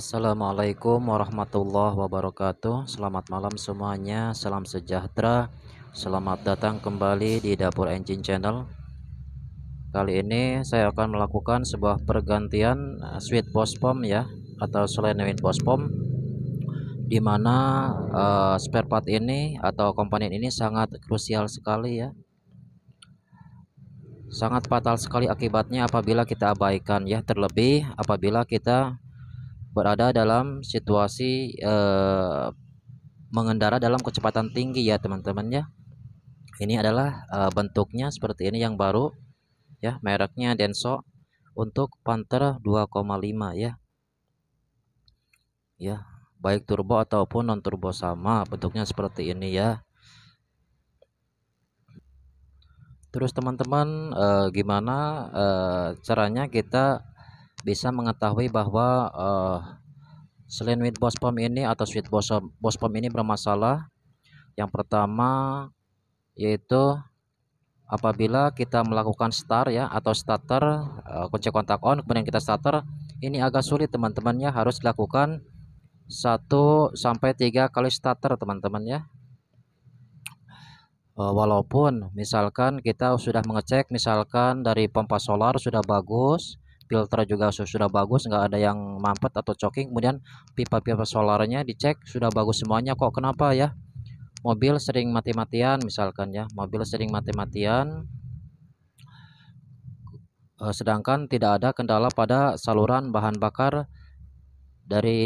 Assalamualaikum warahmatullahi wabarakatuh Selamat malam semuanya Salam sejahtera Selamat datang kembali di Dapur Engine Channel Kali ini saya akan melakukan sebuah pergantian eh, Sweet post pump ya Atau selenoid post pump Dimana uh, eh, spare part ini Atau komponen ini sangat krusial sekali ya Sangat fatal sekali akibatnya apabila kita abaikan ya Terlebih apabila kita berada dalam situasi eh, mengendara dalam kecepatan tinggi ya teman-teman ya ini adalah eh, bentuknya seperti ini yang baru ya mereknya Denso untuk Panther 2,5 ya ya baik turbo ataupun non turbo sama bentuknya seperti ini ya terus teman-teman eh, gimana eh, caranya kita bisa mengetahui bahwa uh, selain with boss pump ini atau switch boss, boss pump ini bermasalah yang pertama yaitu apabila kita melakukan start ya atau starter uh, kunci kontak on kemudian kita starter ini agak sulit teman-temannya harus dilakukan 1 sampai 3 kali starter teman-teman ya eh, walaupun misalkan kita sudah mengecek misalkan dari pompa solar sudah bagus filter juga sudah bagus nggak ada yang mampet atau coking kemudian pipa-pipa solarnya dicek sudah bagus semuanya kok kenapa ya mobil sering mati-matian misalkan ya mobil sering mati-matian eh, sedangkan tidak ada kendala pada saluran bahan bakar dari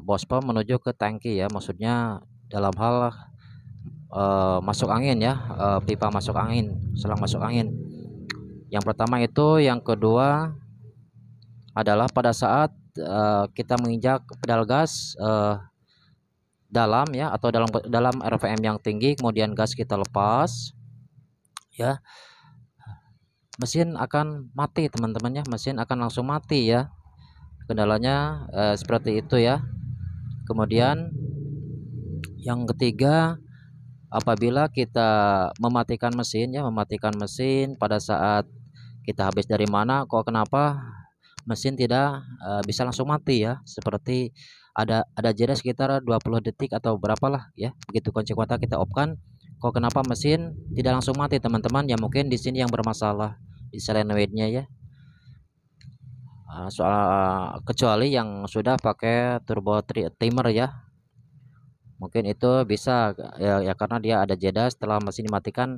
bospom menuju ke tangki ya maksudnya dalam hal uh, masuk angin ya uh, pipa masuk angin selang masuk angin yang pertama itu yang kedua adalah pada saat uh, kita menginjak pedal gas uh, dalam ya atau dalam dalam RPM yang tinggi kemudian gas kita lepas ya mesin akan mati teman-teman ya mesin akan langsung mati ya kendalanya eh, seperti itu ya kemudian yang ketiga apabila kita mematikan mesin ya mematikan mesin pada saat kita habis dari mana kok kenapa mesin tidak uh, bisa langsung mati ya seperti ada ada jeda sekitar 20 detik atau berapalah ya begitu kunci kuota kita off kok kenapa mesin tidak langsung mati teman-teman ya mungkin di sini yang bermasalah di selenoidnya ya soal kecuali yang sudah pakai turbo timer ya mungkin itu bisa ya, ya karena dia ada jeda setelah mesin dimatikan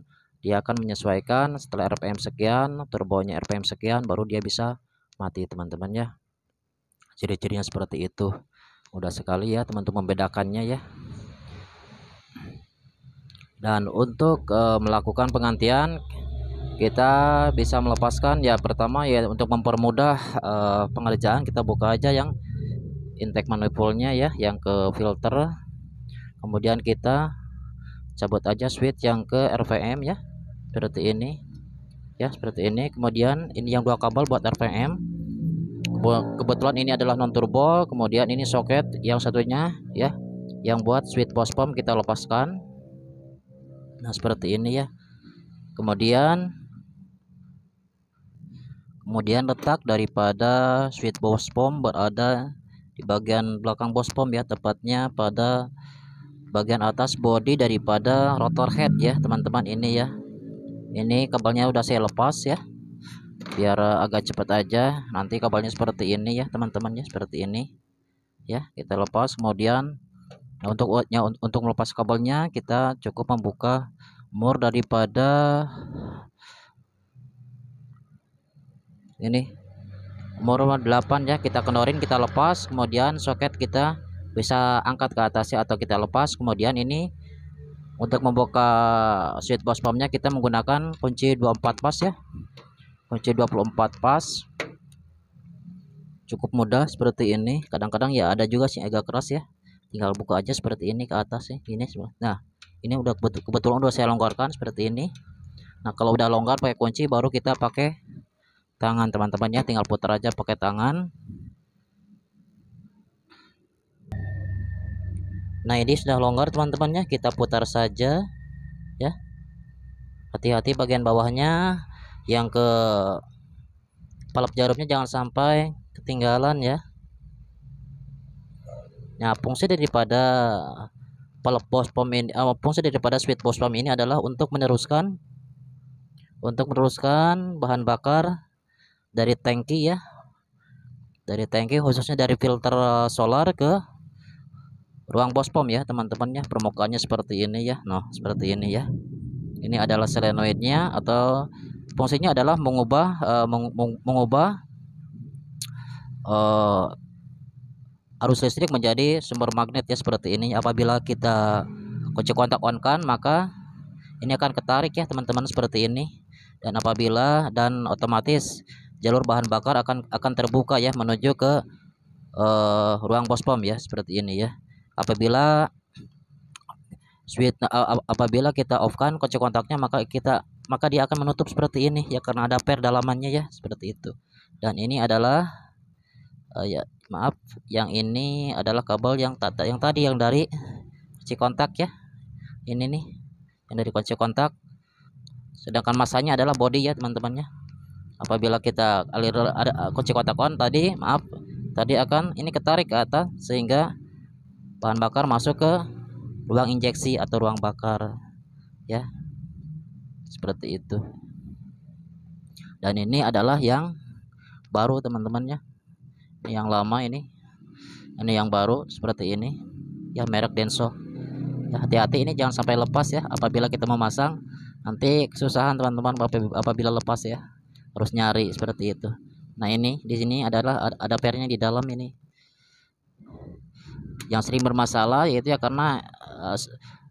dia akan menyesuaikan setelah RPM sekian turbonya RPM sekian baru dia bisa mati teman-teman ya ciri-cirinya seperti itu mudah sekali ya teman-teman membedakannya ya dan untuk e, melakukan penggantian, kita bisa melepaskan ya pertama ya untuk mempermudah e, pengerjaan kita buka aja yang intake manifoldnya ya yang ke filter kemudian kita cabut aja switch yang ke RVM ya seperti ini ya seperti ini kemudian ini yang dua kabel buat RPM kebetulan ini adalah non turbo kemudian ini soket yang satunya ya yang buat switch post pump kita lepaskan nah seperti ini ya kemudian kemudian letak daripada switch post pump berada di bagian belakang post pump ya tepatnya pada bagian atas body daripada rotor head ya teman-teman ini ya ini kabelnya udah saya lepas ya biar eh, agak cepat aja nanti kabelnya seperti ini ya teman-teman ya seperti ini ya kita lepas kemudian nah untuk ya, untuk melepas kabelnya kita cukup membuka mur daripada ini mur 8 ya kita kendorin kita lepas kemudian soket kita bisa angkat ke atas ya atau kita lepas kemudian ini untuk membuka sheet box pumpnya kita menggunakan kunci 24 pas ya kunci 24 pas cukup mudah seperti ini kadang-kadang ya ada juga sih agak keras ya tinggal buka aja seperti ini ke atas sih ini nah ini udah kebetulan udah saya longgarkan seperti ini nah kalau udah longgar pakai kunci baru kita pakai tangan teman temannya tinggal putar aja pakai tangan Nah ini sudah longgar teman-teman ya kita putar saja ya hati-hati bagian bawahnya yang ke palap jarumnya jangan sampai ketinggalan ya Nah fungsi daripada palap bos pom ini uh, fungsi daripada sweet bos pom ini adalah untuk meneruskan untuk meneruskan bahan bakar dari tangki ya dari tangki khususnya dari filter solar ke ruang pospom ya teman-teman ya permukaannya seperti ini ya nah seperti ini ya ini adalah selenoidnya atau fungsinya adalah mengubah uh, meng mengubah uh, arus listrik menjadi sumber magnet ya seperti ini apabila kita kunci kontak on kan maka ini akan ketarik ya teman-teman seperti ini dan apabila dan otomatis jalur bahan bakar akan akan terbuka ya menuju ke uh, ruang pospom ya seperti ini ya apabila switch eh, eh, apabila kita off kan kunci kontaknya maka kita maka dia akan menutup seperti ini ya karena ada per dalamannya ya seperti itu dan ini adalah uh, ya maaf yang ini adalah kabel yang tata yang tadi yang dari kunci kontak ya ini nih yang dari kunci kontak sedangkan masanya adalah body ya teman-temannya apabila kita alir ada kunci kontak on tadi maaf tadi akan ini ketarik ke atas sehingga bahan bakar masuk ke ruang injeksi atau ruang bakar ya seperti itu dan ini adalah yang baru teman-teman ya yang lama ini ini yang baru seperti ini ya merek Denso ya, hati-hati ya, hati -hati ini jangan sampai lepas ya apabila kita memasang nanti kesusahan teman-teman apabila lepas ya harus nyari seperti itu nah ini di sini adalah ada pernya di dalam ini yang sering bermasalah yaitu ya karena uh,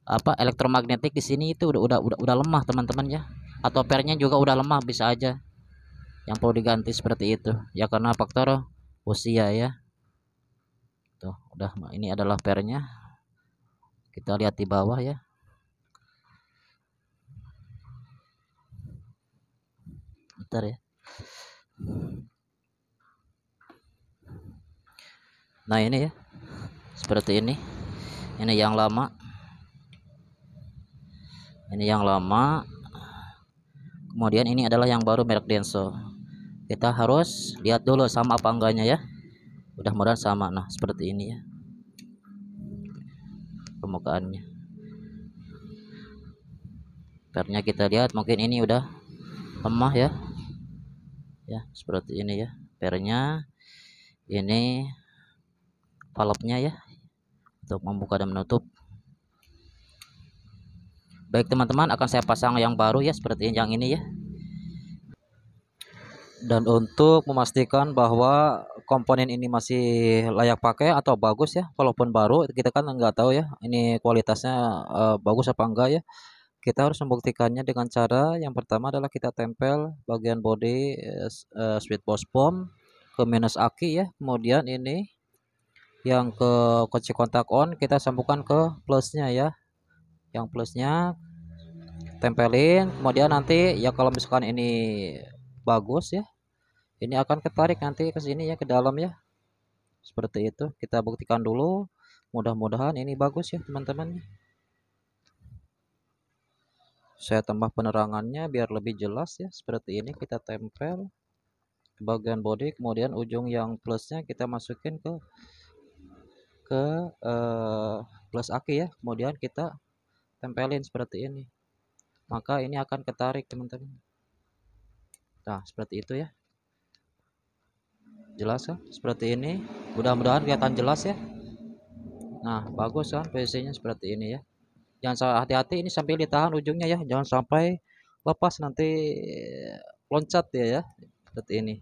apa elektromagnetik di sini itu udah udah udah, udah lemah teman-teman ya atau pernya juga udah lemah bisa aja yang perlu diganti seperti itu ya karena faktor usia ya tuh udah ini adalah pernya kita lihat di bawah ya ntar ya nah ini ya seperti ini ini yang lama ini yang lama kemudian ini adalah yang baru merek Denso kita harus lihat dulu sama apa enggaknya ya mudah-mudahan sama nah seperti ini ya permukaannya Pernya kita lihat mungkin ini udah lemah ya ya seperti ini ya pernya ini valve-nya ya untuk membuka dan menutup baik teman-teman akan saya pasang yang baru ya seperti yang ini ya dan untuk memastikan bahwa komponen ini masih layak pakai atau bagus ya walaupun baru kita kan nggak tahu ya ini kualitasnya uh, bagus apa enggak ya kita harus membuktikannya dengan cara yang pertama adalah kita tempel bagian body uh, eh, eh, sweet boss pom ke minus aki ya kemudian ini yang ke kunci kontak on kita sambungkan ke plusnya ya yang plusnya tempelin kemudian nanti ya kalau misalkan ini bagus ya ini akan ketarik nanti ke sini ya ke dalam ya seperti itu kita buktikan dulu mudah-mudahan ini bagus ya teman-teman saya tambah penerangannya biar lebih jelas ya seperti ini kita tempel bagian body kemudian ujung yang plusnya kita masukin ke ke uh, eh, plus aki ya kemudian kita tempelin seperti ini maka ini akan ketarik teman-teman nah seperti itu ya jelas kan seperti ini mudah-mudahan kelihatan jelas ya nah bagus kan PC seperti ini ya jangan hati-hati ini sambil ditahan ujungnya ya jangan sampai lepas nanti loncat ya ya seperti ini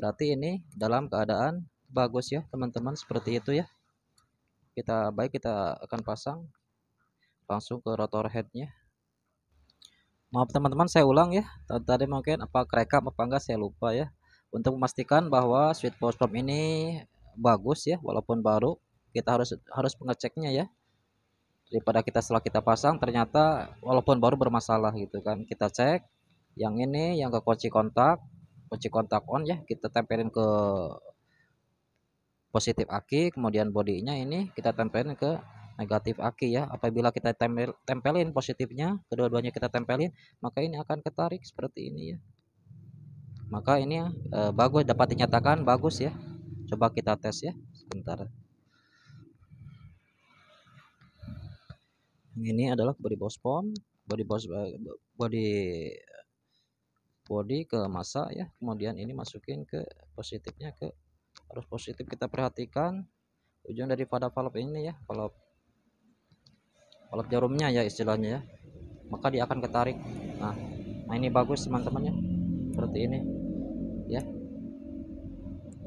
berarti ini dalam keadaan bagus ya teman-teman seperti itu ya kita baik kita akan pasang langsung ke rotor headnya maaf teman-teman saya ulang ya tadi mungkin apa kerekam apa enggak saya lupa ya untuk memastikan bahwa sweet post pump ini bagus ya walaupun baru kita harus harus pengeceknya ya daripada kita setelah kita pasang ternyata walaupun baru bermasalah gitu kan kita cek yang ini yang ke kunci kontak kunci kontak on ya kita tempelin ke positif aki kemudian bodinya ini kita tempelin ke negatif aki ya apabila kita tempelin positifnya kedua-duanya kita tempelin maka ini akan ketarik seperti ini ya maka ini e, bagus dapat dinyatakan bagus ya coba kita tes ya sebentar ini adalah body bospon body boss eh, body body ke masa ya kemudian ini masukin ke positifnya ke arus positif kita perhatikan ujung daripada valve ini ya valve valve jarumnya ya istilahnya ya maka dia akan ketarik nah, nah ini bagus teman-teman ya seperti ini ya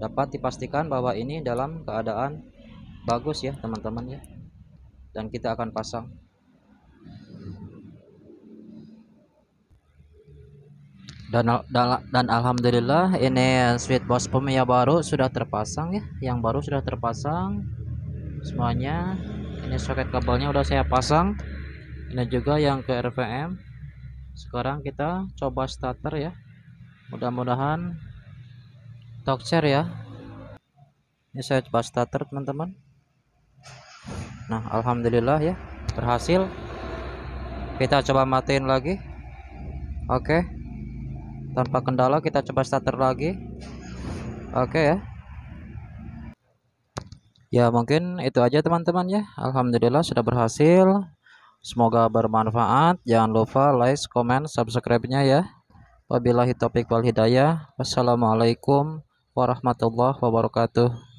dapat dipastikan bahwa ini dalam keadaan bagus ya teman-teman ya dan kita akan pasang dan dan alhamdulillah ini sweet boss pump yang baru sudah terpasang ya yang baru sudah terpasang semuanya ini soket kabelnya udah saya pasang ini juga yang ke RVM. sekarang kita coba starter ya mudah-mudahan talk share ya ini saya coba starter teman-teman nah alhamdulillah ya berhasil kita coba matiin lagi oke okay tanpa kendala kita coba starter lagi oke okay, ya ya mungkin itu aja teman-teman ya Alhamdulillah sudah berhasil semoga bermanfaat jangan lupa like comment subscribe nya ya wabillahi topik wal hidayah wassalamualaikum warahmatullahi wabarakatuh